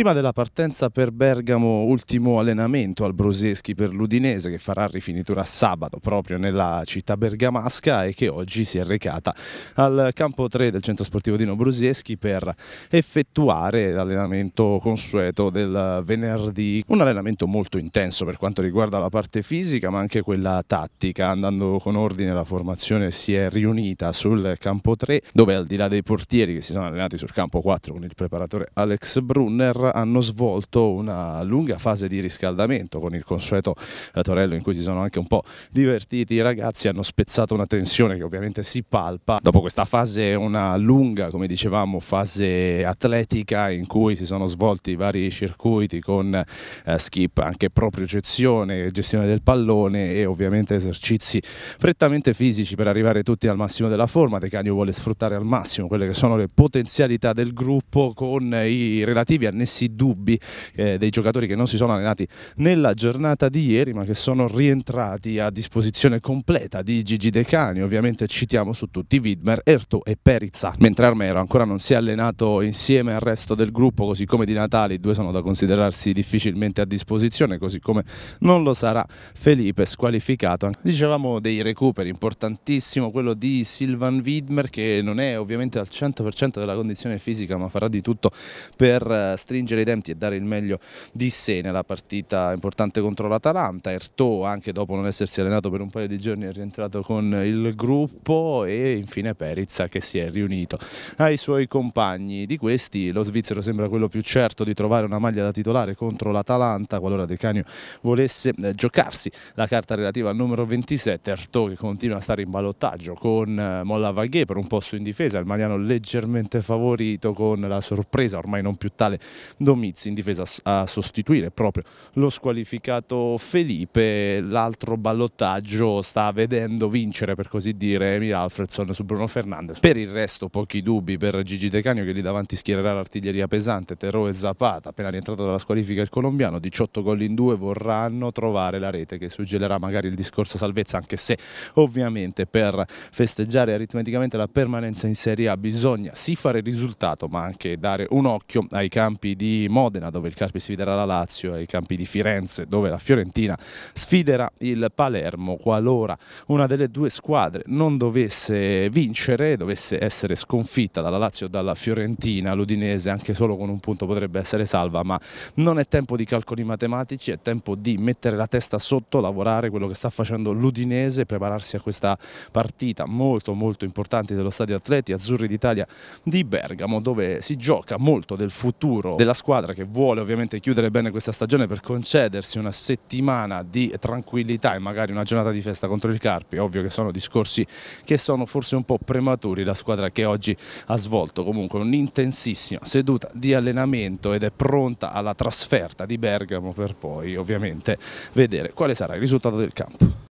Prima della partenza per Bergamo, ultimo allenamento al Broseschi per l'Udinese che farà rifinitura sabato proprio nella città bergamasca e che oggi si è recata al campo 3 del centro sportivo Dino Broseschi per effettuare l'allenamento consueto del venerdì. Un allenamento molto intenso per quanto riguarda la parte fisica ma anche quella tattica. Andando con ordine la formazione si è riunita sul campo 3 dove al di là dei portieri che si sono allenati sul campo 4 con il preparatore Alex Brunner hanno svolto una lunga fase di riscaldamento con il consueto eh, torello in cui si sono anche un po' divertiti i ragazzi, hanno spezzato una tensione che ovviamente si palpa. Dopo questa fase, una lunga, come dicevamo, fase atletica in cui si sono svolti vari circuiti con eh, skip, anche propriocezione, gestione del pallone e ovviamente esercizi prettamente fisici per arrivare tutti al massimo della forma. De Cagno vuole sfruttare al massimo quelle che sono le potenzialità del gruppo con i relativi annessi stessi dubbi eh, dei giocatori che non si sono allenati nella giornata di ieri ma che sono rientrati a disposizione completa di Gigi De Cani ovviamente citiamo su tutti Widmer, Erto e Perizza, mentre Armero ancora non si è allenato insieme al resto del gruppo così come Di Natale, i due sono da considerarsi difficilmente a disposizione così come non lo sarà Felipe squalificato. Dicevamo dei recuperi, importantissimo quello di Silvan Widmer che non è ovviamente al 100% della condizione fisica ma farà di tutto per eh, stringere stringere i denti e dare il meglio di sé nella partita importante contro l'Atalanta. Ertò anche dopo non essersi allenato per un paio di giorni è rientrato con il gruppo e infine Perizza che si è riunito ai suoi compagni. Di questi lo svizzero sembra quello più certo di trovare una maglia da titolare contro l'Atalanta qualora De Canio volesse eh, giocarsi la carta relativa al numero 27. Ertò che continua a stare in ballottaggio con eh, Molla Vaghe per un posto in difesa, il Magliano leggermente favorito con la sorpresa ormai non più tale Domizzi in difesa a sostituire proprio lo squalificato Felipe. L'altro ballottaggio sta vedendo vincere per così dire Emil Alfredson su Bruno Fernandes. Per il resto pochi dubbi per Gigi Decanio che lì davanti schiererà l'artiglieria pesante, Terro e Zapata, appena rientrato dalla squalifica il colombiano, 18 gol in due vorranno trovare la rete che suggellerà magari il discorso salvezza anche se ovviamente per festeggiare aritmeticamente la permanenza in Serie A bisogna sì fare risultato ma anche dare un occhio ai campi di Modena dove il Carpi sfiderà la Lazio e i campi di Firenze dove la Fiorentina sfiderà il Palermo qualora una delle due squadre non dovesse vincere, dovesse essere sconfitta dalla Lazio o dalla Fiorentina, l'Udinese anche solo con un punto potrebbe essere salva ma non è tempo di calcoli matematici, è tempo di mettere la testa sotto, lavorare quello che sta facendo l'Udinese, prepararsi a questa partita molto molto importante dello Stadio Atleti Azzurri d'Italia di Bergamo dove si gioca molto del futuro della della squadra che vuole ovviamente chiudere bene questa stagione per concedersi una settimana di tranquillità e magari una giornata di festa contro il Carpi, ovvio che sono discorsi che sono forse un po' prematuri, la squadra che oggi ha svolto comunque un'intensissima seduta di allenamento ed è pronta alla trasferta di Bergamo per poi ovviamente vedere quale sarà il risultato del campo.